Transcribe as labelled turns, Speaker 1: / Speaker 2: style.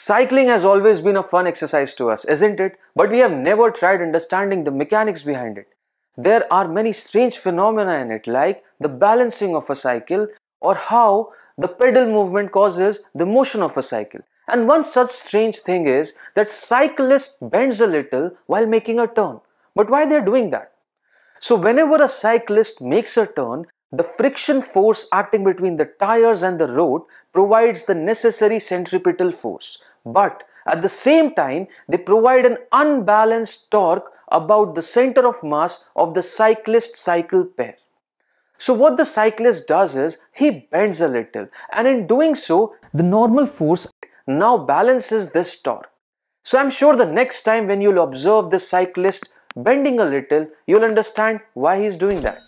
Speaker 1: Cycling has always been a fun exercise to us, isn't it? But we have never tried understanding the mechanics behind it. There are many strange phenomena in it like the balancing of a cycle or how the pedal movement causes the motion of a cycle. And one such strange thing is that cyclist bends a little while making a turn. But why they're doing that? So whenever a cyclist makes a turn, the friction force acting between the tires and the road provides the necessary centripetal force, but at the same time they provide an unbalanced torque about the center of mass of the cyclist cycle pair. So what the cyclist does is he bends a little and in doing so the normal force now balances this torque. So I'm sure the next time when you'll observe the cyclist bending a little you'll understand why he's doing that.